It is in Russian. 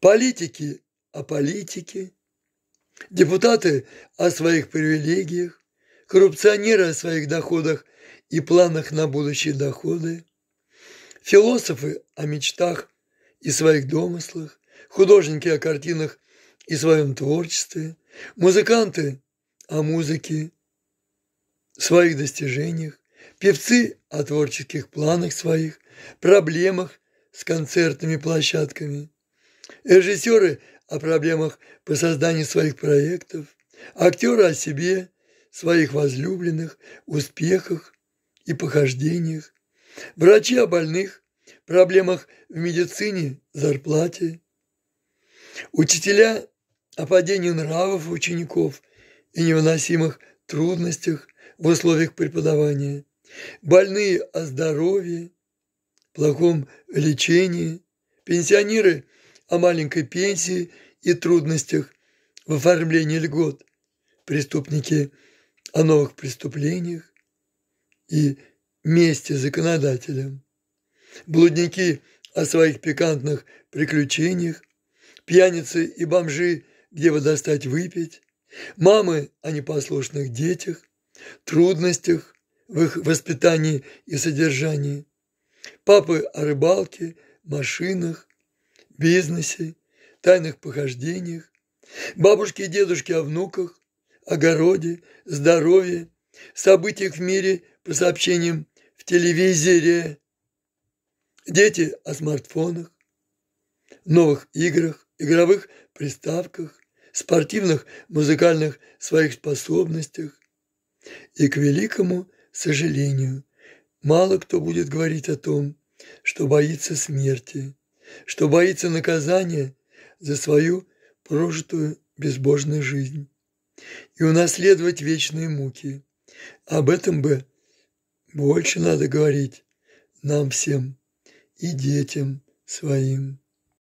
политики о политике, депутаты о своих привилегиях, коррупционеры о своих доходах и планах на будущие доходы, философы о мечтах и своих домыслах, художники о картинах и своем творчестве, музыканты о музыке, своих достижениях, певцы о творческих планах своих, проблемах с концертными площадками – режиссеры о проблемах по созданию своих проектов, актеры о себе, своих возлюбленных, успехах и похождениях, врачи о больных, проблемах в медицине, зарплате, учителя о падении нравов учеников и невыносимых трудностях в условиях преподавания, больные о здоровье, плохом лечении, пенсионеры – о маленькой пенсии и трудностях в оформлении льгот, преступники о новых преступлениях и месте законодателям, блудники о своих пикантных приключениях, пьяницы и бомжи, где бы достать выпить, мамы о непослушных детях, трудностях в их воспитании и содержании, папы о рыбалке, машинах, бизнесе, тайных похождениях, бабушке и дедушке о внуках, огороде, здоровье, событиях в мире по сообщениям в телевизоре, дети о смартфонах, новых играх, игровых приставках, спортивных, музыкальных своих способностях. И к великому сожалению, мало кто будет говорить о том, что боится смерти что боится наказания за свою прожитую безбожную жизнь и унаследовать вечные муки. Об этом бы больше надо говорить нам всем и детям своим.